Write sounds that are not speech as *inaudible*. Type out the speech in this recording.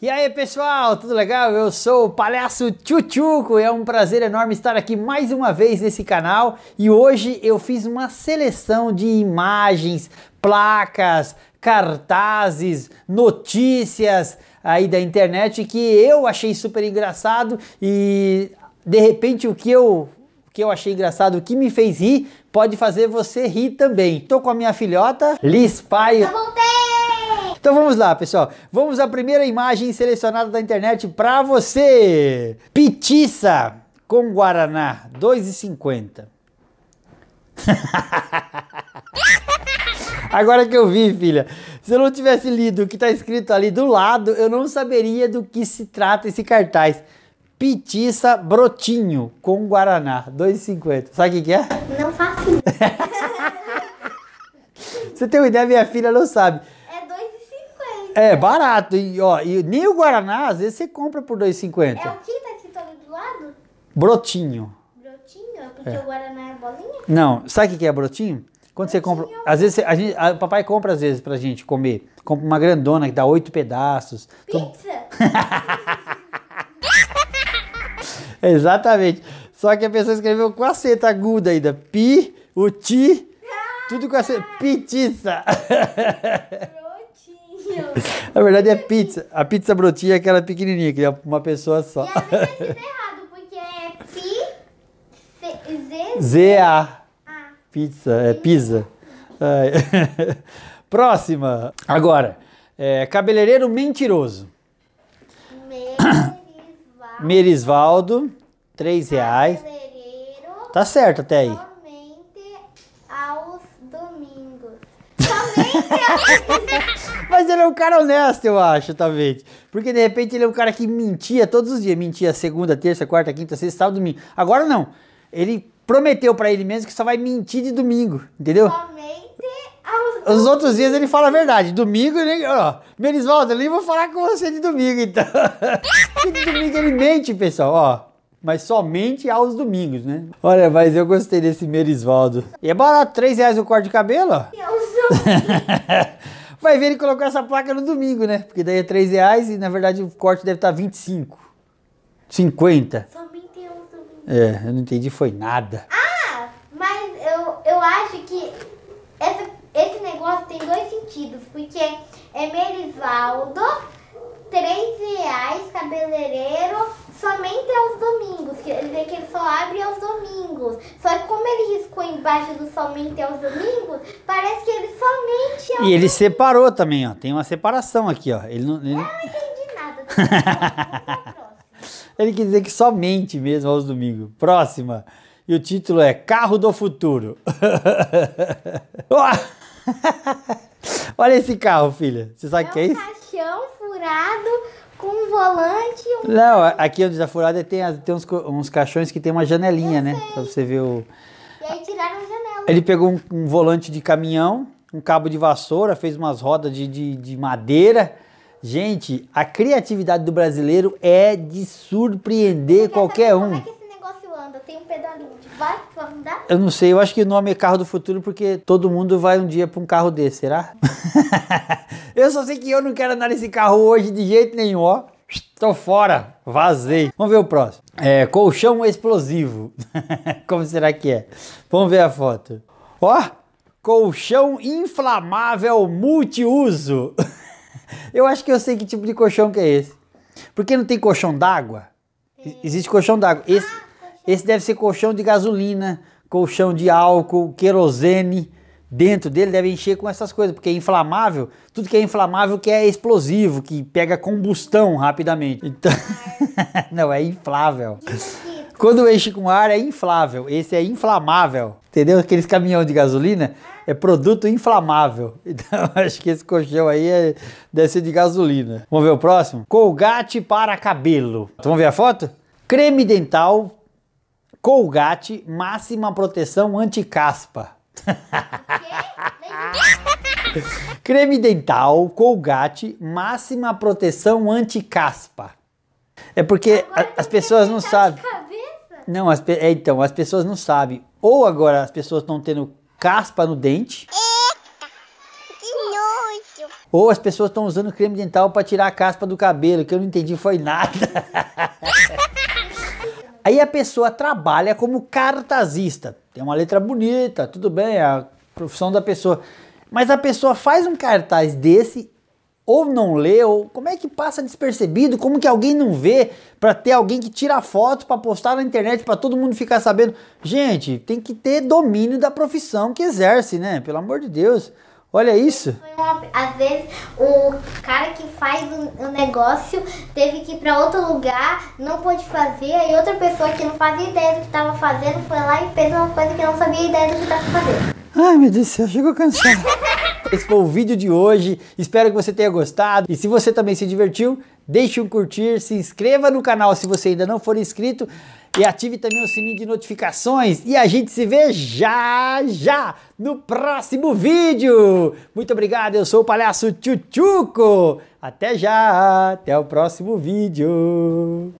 E aí pessoal, tudo legal? Eu sou o Palhaço Tchutchuco e é um prazer enorme estar aqui mais uma vez nesse canal e hoje eu fiz uma seleção de imagens, placas, cartazes, notícias aí da internet que eu achei super engraçado e de repente o que eu que eu achei engraçado, o que me fez rir, pode fazer você rir também. Tô com a minha filhota, Liz Paio. Tá então vamos lá, pessoal. Vamos à primeira imagem selecionada da internet para você. Pitiça com Guaraná, 2,50. *laughs* Agora que eu vi, filha, se eu não tivesse lido o que está escrito ali do lado, eu não saberia do que se trata esse cartaz. Pitiça brotinho com Guaraná, 2,50. Sabe o que, que é? Não faço. *laughs* Você tem uma ideia, minha filha não sabe. É, barato. E, ó, e nem o Guaraná, às vezes você compra por 2,50. É o que tá escrito ali do lado? Brotinho. Brotinho? É porque é. o Guaraná é bolinha? Não. Sabe o que é brotinho? Quando brotinho. você compra. Às vezes, você, a gente, a, o papai compra às vezes pra gente comer. Compra uma grandona que dá oito pedaços. Pizza! *laughs* Exatamente. Só que a pessoa escreveu com a seta aguda ainda. Pi, o ti, ah! tudo com a seta. Pitiça! Na verdade é pizza. A pizza brotinha é aquela pequenininha, que é uma pessoa só. E ela tá errado, porque é pi... Z... Z-A. Pizza, é pizza. *laughs* Próxima. Agora, é, cabeleireiro mentiroso. Merisvaldo. Merisvaldo, 3 reais. Cabeleireiro. Tá certo até aí. Somente aos domingos. Somente aos domingos. Mas ele é um cara honesto, eu acho, talvez. Porque de repente ele é um cara que mentia todos os dias. Mentia segunda, terça, quarta, quinta, sexta, sábado, domingo. Agora não. Ele prometeu para ele mesmo que só vai mentir de domingo, entendeu? Somente aos Os outros dias ele fala a verdade. Domingo, ele, ó, Benisvaldo, eu nem vou falar com você de domingo, então. *laughs* Porque de domingo ele mente, pessoal, ó. Mas somente aos domingos, né? Olha, mas eu gostei desse Merisvaldo. E é barato, 3 reais o corte de cabelo, ó. Eu sou... *laughs* Vai ver ele colocou essa placa no domingo, né? Porque daí é 3 reais e na verdade o corte deve estar 25. 50. Somente eu domingo. É, eu não entendi, foi nada. Ah, mas eu, eu acho que essa, esse negócio tem dois sentidos. Porque é Merivaldo, 3 reais, cabeleireiro, somente aos é domingos. Quer dizer que ele só abre domingos. Só que como ele riscou embaixo do somente aos domingos, parece que ele somente aos E ele separou também, ó. Tem uma separação aqui, ó. Ele não, ele... Eu não entendi nada. *laughs* Tá ele quer dizer que somente mesmo aos domingos. Próxima. E o título é Carro do Futuro. *laughs* *laughs* Olha esse carro, filha. Você sabe o é que é um isso? Caixão furado volante um... Não, aqui onde desaforado tá tem, tem uns, uns caixões que tem uma janelinha, né? Pra você ver o... E aí tiraram a janela. Ele pegou um, um volante de caminhão, um cabo de vassoura, fez umas rodas de, de, de madeira... Gente, a criatividade do brasileiro é de surpreender qualquer um. Como é que esse negócio anda? Tem um pedalinho de vai, vai andar? Eu não sei, eu acho que o nome é carro do futuro porque todo mundo vai um dia para um carro desse, será? *laughs* eu só sei que eu não quero andar nesse carro hoje de jeito nenhum, ó. Estou fora, vazei. Vamos ver o próximo. É, colchão explosivo. *laughs* Como será que é? Vamos ver a foto. Ó, colchão inflamável multiuso. *laughs* eu acho que eu sei que tipo de colchão que é esse. Porque não tem colchão d'água? Existe colchão d'água. Esse, ah, esse deve ser colchão de gasolina, colchão de álcool, querosene dentro dele deve encher com essas coisas, porque é inflamável, tudo que é inflamável que é explosivo, que pega combustão rapidamente. Então, *laughs* não, é inflável. Quando enche com ar é inflável, esse é inflamável. Entendeu? Aqueles caminhão de gasolina é produto inflamável. *laughs* Então acho que esse colchão aí é, deve ser de gasolina. Vamos ver o próximo? Colgate para cabelo. Então, vamos ver a foto? Creme dental Colgate máxima proteção anti-caspa. *laughs* Creme dental, colgate, máxima proteção anti-caspa. É porque as pessoas não sabem. Não, as, é, então, as pessoas não sabem. Ou agora as pessoas estão tendo caspa no dente. Eita, que nojo. Ou as pessoas estão usando creme dental para tirar a caspa do cabelo, que eu não entendi foi nada. *laughs* Aí a pessoa trabalha como cartazista. Tem uma letra bonita, tudo bem, é a profissão da pessoa. Mas a pessoa faz um cartaz desse ou não lê, ou como é que passa despercebido, como que alguém não vê, para ter alguém que tira foto para postar na internet para todo mundo ficar sabendo. Gente, tem que ter domínio da profissão que exerce, né? Pelo amor de Deus. Olha isso. Uma, às vezes o cara que faz o, o negócio teve que ir para outro lugar, não pôde fazer, aí outra pessoa que não fazia ideia do que estava fazendo foi lá e fez uma coisa que não sabia ideia do que estava fazendo. Ai meu Deus do céu, chegou cansado. *laughs* Esse foi o vídeo de hoje, espero que você tenha gostado. E se você também se divertiu, deixe um curtir, se inscreva no canal se você ainda não for inscrito e ative também o sininho de notificações. E a gente se vê já, já no próximo vídeo. Muito obrigado, eu sou o Palhaço Tchutchuco. Até já, até o próximo vídeo.